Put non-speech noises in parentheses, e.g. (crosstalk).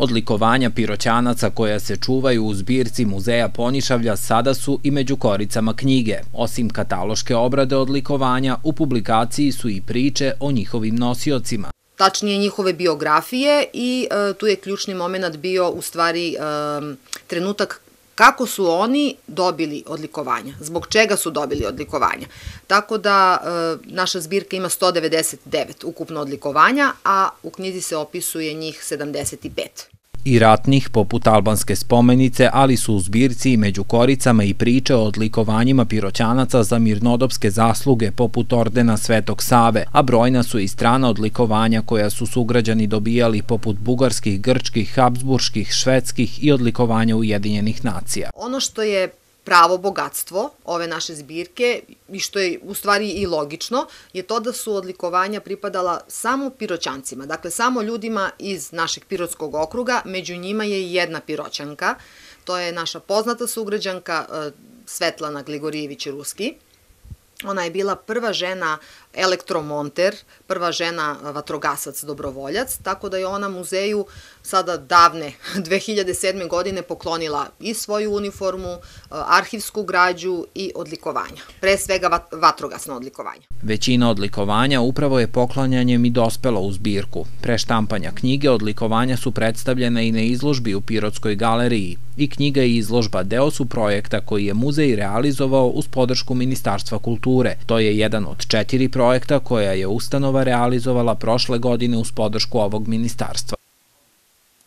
Odlikovanja piroćanaca koja se čuvaju u zbirci Muzeja Ponišavlja sada su i među koricama knjige. Osim kataloške obrade odlikovanja, u publikaciji su i priče o njihovim nosiocima tačnije njihove biografije i e, tu je ključni moment bio u stvari e, trenutak kako su oni dobili odlikovanja, zbog čega su dobili odlikovanja. Tako da e, naša zbirka ima 199 ukupno odlikovanja, a u knjizi se opisuje njih 75 i ratnih, poput albanske spomenice, ali su u zbirci među koricama i priče o odlikovanjima piroćanaca za mirnodopske zasluge, poput ordena Svetog Save, a brojna su i strana odlikovanja koja su sugrađani dobijali, poput bugarskih, grčkih, habsburških, švedskih i odlikovanja Ujedinjenih nacija. Ono što je pravo bogatstvo ove naše zbirke, i što je u stvari i logično, je to da su odlikovanja pripadala samo piroćancima, dakle samo ljudima iz našeg pirotskog okruga, među njima je i jedna piroćanka, to je naša poznata sugrađanka e, Svetlana Gligorijević Ruski, Ona je bila prva žena elektromonter, prva žena e, vatrogasac dobrovoljac, tako da je ona muzeju sada davne 2007. (laughs) godine poklonila i svoju uniformu, e, arhivsku građu i odlikovanja. Pre svega vatrogasno odlikovanje. Većina odlikovanja upravo je poklanjanjem i dospela u zbirku. Pre štampanja knjige odlikovanja su predstavljene i na izložbi u Pirotskoj galeriji, i knjiga i izložba deo su projekta koji je muzej realizovao uz podršku Ministarstva kulture. To je jedan od četiri projekta koja je ustanova realizovala prošle godine uz podršku ovog ministarstva.